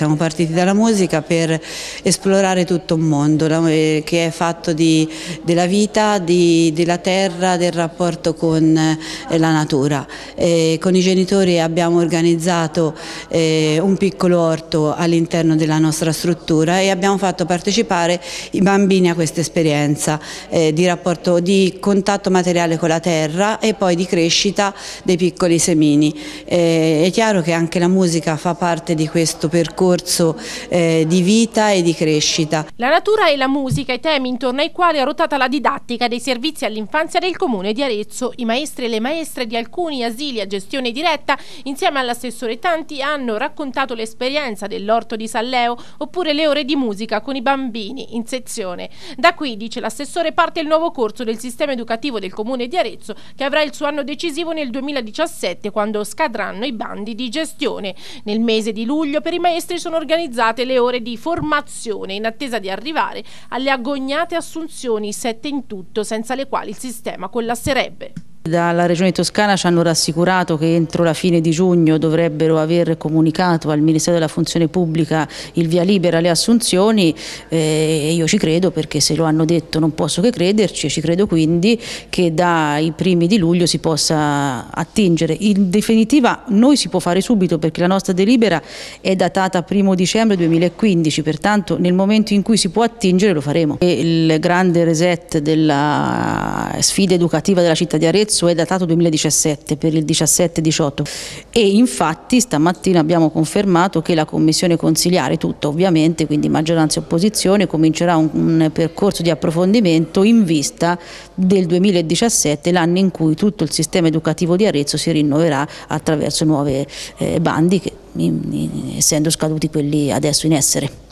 Siamo partiti dalla musica per esplorare tutto un mondo che è fatto di, della vita, di, della terra, del rapporto con eh, la natura. E con i genitori abbiamo organizzato eh, un piccolo orto all'interno della nostra struttura e abbiamo fatto partecipare i bambini a questa esperienza eh, di, rapporto, di contatto materiale con la terra e poi di crescita dei piccoli semini. è chiaro che anche la musica fa parte di questo percorso percorso eh, di vita e di crescita. La natura e la musica, i temi intorno ai quali è ruotata la didattica dei servizi all'infanzia del Comune di Arezzo. I maestri e le maestre di alcuni asili a gestione diretta, insieme all'assessore Tanti, hanno raccontato l'esperienza dell'orto di Salleo oppure le ore di musica con i bambini in sezione. Da qui, dice l'assessore, parte il nuovo corso del sistema educativo del Comune di Arezzo che avrà il suo anno decisivo nel 2017 quando scadranno i bandi di gestione. Nel mese di luglio per i maestri sono organizzate le ore di formazione in attesa di arrivare alle agognate assunzioni, sette in tutto, senza le quali il sistema collasserebbe. Dalla Regione Toscana ci hanno rassicurato che entro la fine di giugno dovrebbero aver comunicato al Ministero della Funzione Pubblica il via libera alle assunzioni eh, e io ci credo perché se lo hanno detto non posso che crederci e ci credo quindi che dai primi di luglio si possa attingere. In definitiva noi si può fare subito perché la nostra delibera è datata primo dicembre 2015, pertanto nel momento in cui si può attingere lo faremo. E il grande reset della sfida educativa della città di Arezzo terzo è datato 2017 per il 17-18 e infatti stamattina abbiamo confermato che la commissione consiliare, tutta ovviamente, quindi maggioranza e opposizione, comincerà un, un percorso di approfondimento in vista del 2017, l'anno in cui tutto il sistema educativo di Arezzo si rinnoverà attraverso nuove eh, bandi, che, in, in, essendo scaduti quelli adesso in essere.